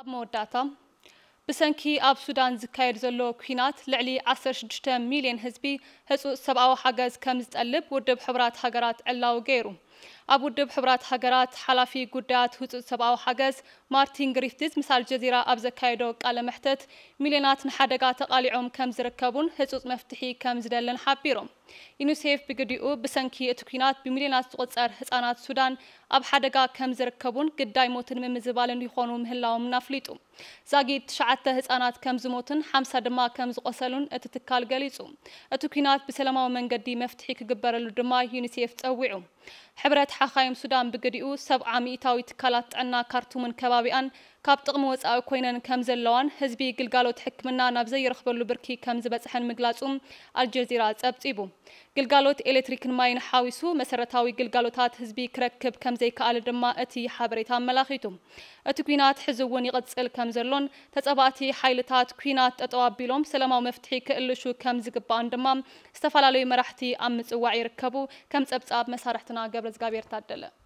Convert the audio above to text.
ኣብ መወዳእታ ብሰንኪ ኣብ ሱዳን ዝካየድ ዘሎ ኩናት ልዕሊ 16 ሚልዮን ህዝቢ ህፁፅ ሰብኣዊ ሓገዝ ከም ዝጠልብ ውድብ ሕቡራት ሃገራት ዕላው ገይሩ ኣብ ውድብ ሕቡራት ሃገራት ሓላፊ ጉዳያት ህፁፅ ሰብኣዊ ሓገዝ ማርቲን ግሪፍትዝ ምስ ኣልጀዚራ ኣብ ዘካየዶ ቃለ ምሕተት ሚልዮናት ንሓደጋ ተቓሊዖም ከም ዝርከቡን ህፁፅ መፍትሒ ከም ዝደልን ሓቢሮም ዩኒሴፍ ብግዲኡ ብሰንኪ እቲ ኩናት ብሚልዮናት ዝቁፀር ህፃናት ሱዳን ኣብ ሓደጋ ከም ዝርከቡን ግዳይ ሞትን ምምዝባልን ይኾኑ ምህላዎምን ኣፍሊጡ ዛጊድ ትሽዓተ ህፃናት ከም ዝሞትን ሓምሳ ድማ ከም ዝቆሰሉን እቲ ትካል ገሊጹ እቲ ኩናት ብሰላማዊ መንገዲ መፍትሒ ክግበረሉ ድማ ዩኒሴፍ ፀዊዑ ሕብረት ሓኻይም ሱዳን ብግዲኡ ሰብዓ ሚእታዊ ትካላት ጥዕና ካርቱምን ከባቢኣን كاب طقم وصاو كوينن كم زلوان حزب غلغالوت حكمنا ناب زي يرخبلو بركي كم زبصحن مغلاصوم الجزيرة صبصيبو غلغالوت الكتريك ماين حاويسو مسرتاوي غلغالوتات حزب كركب كم زي كال دما اتي حبريتا ملاخيتو اتكوينات حزون يقتل كم زلون تصباتي حيلتات كوينات تطوا بيلوم سلامو مفتحي كلشو كم زغبا اندما استفالالو مرحتي امصوا يركبو كم صبصاب مسارحتنا قبل زغابير تادله